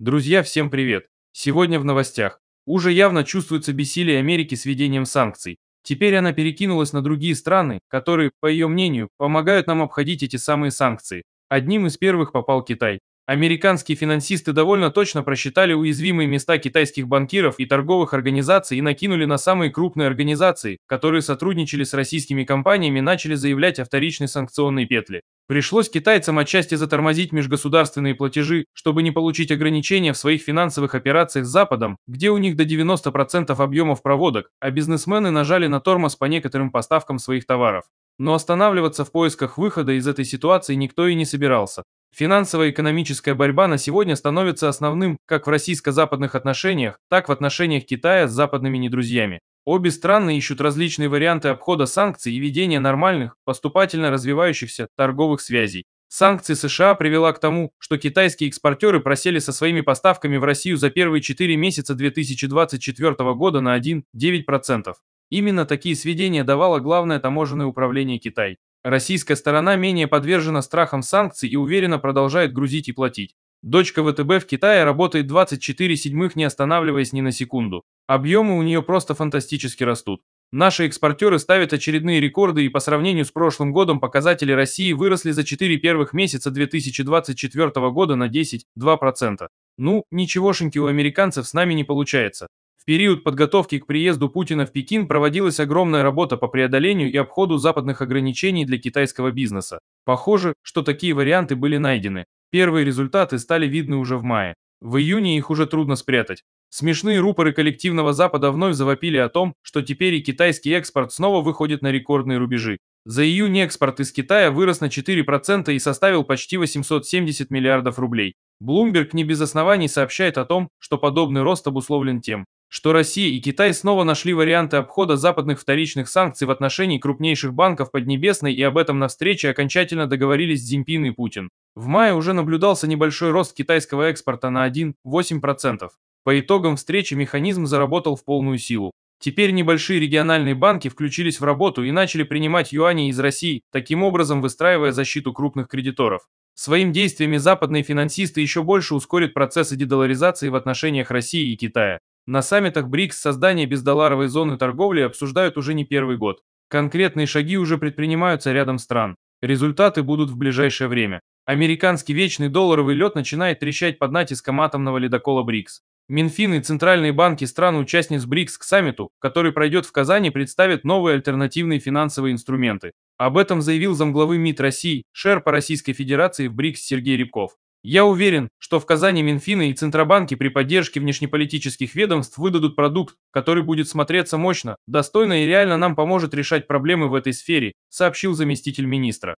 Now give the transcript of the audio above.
Друзья, всем привет! Сегодня в новостях. Уже явно чувствуется бессилие Америки с введением санкций. Теперь она перекинулась на другие страны, которые, по ее мнению, помогают нам обходить эти самые санкции. Одним из первых попал Китай. Американские финансисты довольно точно просчитали уязвимые места китайских банкиров и торговых организаций и накинули на самые крупные организации, которые сотрудничали с российскими компаниями, начали заявлять о вторичной санкционной петле. Пришлось китайцам отчасти затормозить межгосударственные платежи, чтобы не получить ограничения в своих финансовых операциях с Западом, где у них до 90% объемов проводок, а бизнесмены нажали на тормоз по некоторым поставкам своих товаров. Но останавливаться в поисках выхода из этой ситуации никто и не собирался. Финансово-экономическая борьба на сегодня становится основным как в российско-западных отношениях, так в отношениях Китая с западными недрузьями. Обе страны ищут различные варианты обхода санкций и ведения нормальных, поступательно развивающихся торговых связей. Санкции США привела к тому, что китайские экспортеры просели со своими поставками в Россию за первые 4 месяца 2024 года на 1,9%. Именно такие сведения давало Главное таможенное управление Китай. Российская сторона менее подвержена страхам санкций и уверенно продолжает грузить и платить. Дочка ВТБ в Китае работает 24 седьмых, не останавливаясь ни на секунду. Объемы у нее просто фантастически растут. Наши экспортеры ставят очередные рекорды и по сравнению с прошлым годом показатели России выросли за 4 первых месяца 2024 года на 10-2%. Ну, ничегошеньки у американцев с нами не получается. В период подготовки к приезду Путина в Пекин проводилась огромная работа по преодолению и обходу западных ограничений для китайского бизнеса. Похоже, что такие варианты были найдены. Первые результаты стали видны уже в мае. В июне их уже трудно спрятать. Смешные рупоры коллективного Запада вновь завопили о том, что теперь и китайский экспорт снова выходит на рекордные рубежи. За июнь экспорт из Китая вырос на 4% и составил почти 870 миллиардов рублей. Bloomberg не без оснований сообщает о том, что подобный рост обусловлен тем, что Россия и Китай снова нашли варианты обхода западных вторичных санкций в отношении крупнейших банков Поднебесной и об этом на встрече окончательно договорились Зимпин и Путин. В мае уже наблюдался небольшой рост китайского экспорта на 1,8%. По итогам встречи механизм заработал в полную силу. Теперь небольшие региональные банки включились в работу и начали принимать юани из России, таким образом выстраивая защиту крупных кредиторов. Своим действиями западные финансисты еще больше ускорят процессы дедоларизации в отношениях России и Китая. На саммитах БРИКС создание бездолларовой зоны торговли обсуждают уже не первый год. Конкретные шаги уже предпринимаются рядом стран. Результаты будут в ближайшее время. Американский вечный долларовый лед начинает трещать под натиском атомного ледокола БРИКС. Минфин и центральные банки стран-участниц БРИКС к саммиту, который пройдет в Казани, представят новые альтернативные финансовые инструменты. Об этом заявил замглавы МИД России, шерпа Российской Федерации в БРИКС Сергей Рябков. Я уверен, что в Казани Минфины и Центробанки при поддержке внешнеполитических ведомств выдадут продукт, который будет смотреться мощно, достойно и реально нам поможет решать проблемы в этой сфере, сообщил заместитель министра.